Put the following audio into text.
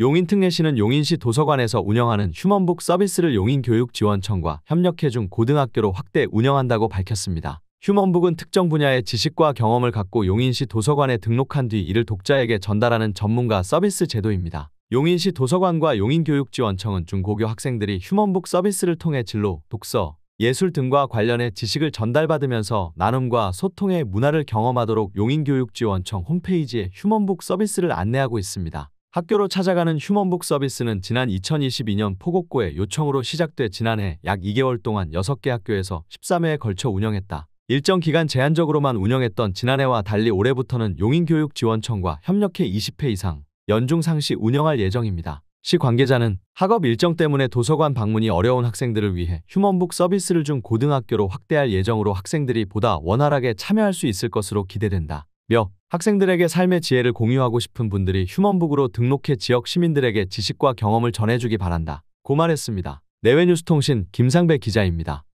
용인특례시는 용인시 도서관에서 운영하는 휴먼북 서비스를 용인교육지원청과 협력해 준 고등학교로 확대 운영한다고 밝혔습니다. 휴먼북은 특정 분야의 지식과 경험을 갖고 용인시 도서관에 등록한 뒤 이를 독자에게 전달하는 전문가 서비스 제도입니다. 용인시 도서관과 용인교육지원청은 중고교 학생들이 휴먼북 서비스를 통해 진로, 독서, 예술 등과 관련해 지식을 전달받으면서 나눔과 소통의 문화를 경험하도록 용인교육지원청 홈페이지에 휴먼북 서비스를 안내하고 있습니다. 학교로 찾아가는 휴먼북 서비스는 지난 2022년 포곡고의 요청으로 시작돼 지난해 약 2개월 동안 6개 학교에서 13회에 걸쳐 운영했다. 일정 기간 제한적으로만 운영했던 지난해와 달리 올해부터는 용인교육지원청과 협력해 20회 이상 연중 상시 운영할 예정입니다. 시 관계자는 학업 일정 때문에 도서관 방문이 어려운 학생들을 위해 휴먼북 서비스를 준 고등학교로 확대할 예정으로 학생들이 보다 원활하게 참여할 수 있을 것으로 기대된다. 며 학생들에게 삶의 지혜를 공유하고 싶은 분들이 휴먼북으로 등록해 지역 시민들에게 지식과 경험을 전해주기 바란다. 고 말했습니다. 내외뉴스통신 김상배 기자입니다.